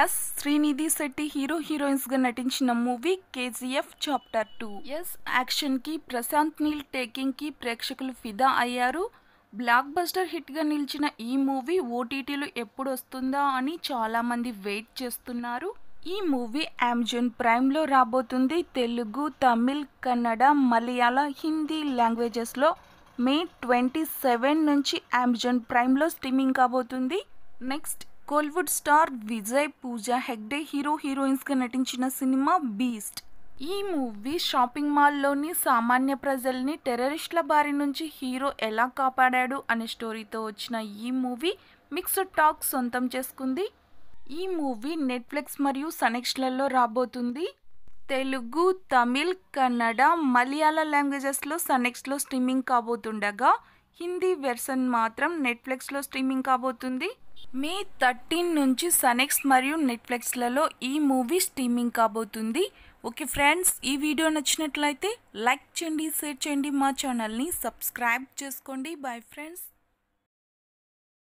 yes Srinidhi Shetty hero హీరోయిన్స్గా నటించిన movie KGF chapter two ఎస్ యాక్షన్కి ప్రశాంత్ నీల్ టేకింగ్కి ప్రేక్షకులు ఫిదా అయ్యారు బ్లాక్ బస్టర్ హిట్గా నిలిచిన ఈ మూవీ ఓటీటీలో ఎప్పుడు వస్తుందా అని చాలామంది వెయిట్ చేస్తున్నారు ఈ మూవీ అమెజాన్ ప్రైమ్లో రాబోతుంది తెలుగు తమిళ్ కన్నడ మలయాళ హిందీ లాంగ్వేజెస్లో మే ట్వంటీ సెవెన్ నుంచి అమెజాన్ ప్రైమ్లో స్ట్రీమింగ్ కాబోతుంది next Kollywood star Vijay Pooja Hegde hero హీరోయిన్స్గా నటించిన సినిమా బీస్ట్ ఈ మూవీ షాపింగ్ మాల్లోని సామాన్య ప్రజల్ని టెర్రరిస్టుల బారి నుంచి హీరో ఎలా కాపాడాడు అనే స్టోరీతో వచ్చిన ఈ మూవీ మిక్స్డ్ టాక్ సొంతం చేసుకుంది ఈ మూవీ నెట్ఫ్లిక్స్ మరియు సనెక్స్లలో రాబోతుంది తెలుగు తమిళ్ కన్నడ మలయాళ లాంగ్వేజెస్లో సనెక్స్లో స్ట్రీమింగ్ కాబోతుండగా హిందీ వెర్షన్ మాత్రం నెట్ఫ్లిక్స్లో స్ట్రీమింగ్ కాబోతుంది మే థర్టీన్ నుంచి సనెక్స్ మరియు నెట్ఫ్లిక్స్లలో ఈ మూవీ స్ట్రీమింగ్ కాబోతుంది ఓకే ఫ్రెండ్స్ ఈ వీడియో నచ్చినట్లయితే లైక్ చేయండి షేర్ చేయండి మా ఛానల్ని సబ్స్క్రైబ్ చేసుకోండి బాయ్ ఫ్రెండ్స్